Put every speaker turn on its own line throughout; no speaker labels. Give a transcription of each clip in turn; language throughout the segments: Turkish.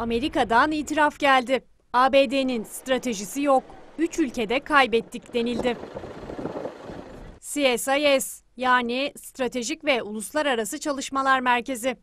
Amerika'dan itiraf geldi. ABD'nin stratejisi yok. Üç ülkede kaybettik denildi. CSIS yani Stratejik ve Uluslararası Çalışmalar Merkezi.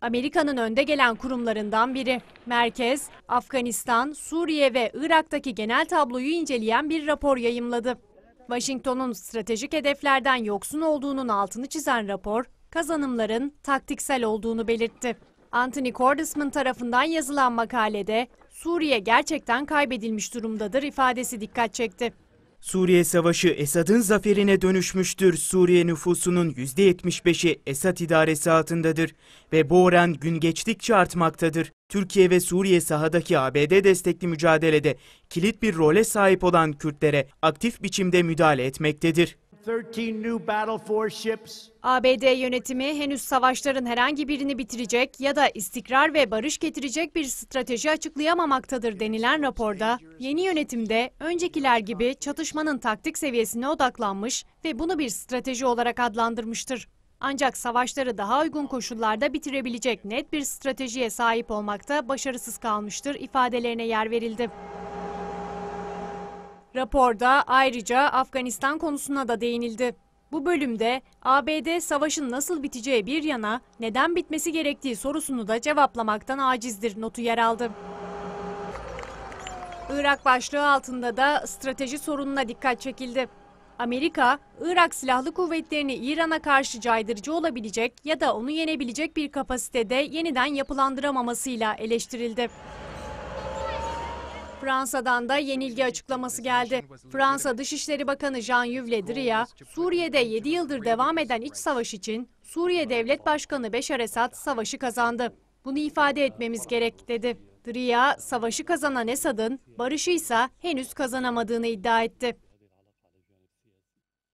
Amerika'nın önde gelen kurumlarından biri. Merkez, Afganistan, Suriye ve Irak'taki genel tabloyu inceleyen bir rapor yayımladı. Washington'un stratejik hedeflerden yoksun olduğunun altını çizen rapor, kazanımların taktiksel olduğunu belirtti. Anthony Cordesman tarafından yazılan makalede Suriye gerçekten kaybedilmiş durumdadır ifadesi dikkat çekti.
Suriye Savaşı Esad'ın zaferine dönüşmüştür. Suriye nüfusunun %75'i Esad idaresi altındadır ve bu oran gün geçtikçe artmaktadır. Türkiye ve Suriye sahadaki ABD destekli mücadelede kilit bir role sahip olan Kürtlere aktif biçimde müdahale etmektedir.
ABD yönetimi henüz savaşların herhangi birini bitirecek ya da istikrar ve barış getirecek bir strateji açıklayamamaktadır denilen raporda, yeni yönetimde öncekiler gibi çatışmanın taktik seviyesine odaklanmış ve bunu bir strateji olarak adlandırmıştır. Ancak savaşları daha uygun koşullarda bitirebilecek net bir stratejiye sahip olmakta başarısız kalmıştır ifadelerine yer verildi. Raporda ayrıca Afganistan konusuna da değinildi. Bu bölümde ABD savaşın nasıl biteceği bir yana neden bitmesi gerektiği sorusunu da cevaplamaktan acizdir notu yer aldı. Irak başlığı altında da strateji sorununa dikkat çekildi. Amerika, Irak Silahlı Kuvvetleri'ni İran'a karşı caydırıcı olabilecek ya da onu yenebilecek bir kapasitede yeniden yapılandıramamasıyla eleştirildi. Fransa'dan da yenilgi açıklaması geldi. Fransa Dışişleri Bakanı Jean Yves Le Drian, Suriye'de 7 yıldır devam eden iç savaş için Suriye Devlet Başkanı Beşar Esad savaşı kazandı. Bunu ifade etmemiz gerek dedi. Drian, savaşı kazanan Esad'ın barışı ise henüz kazanamadığını iddia etti.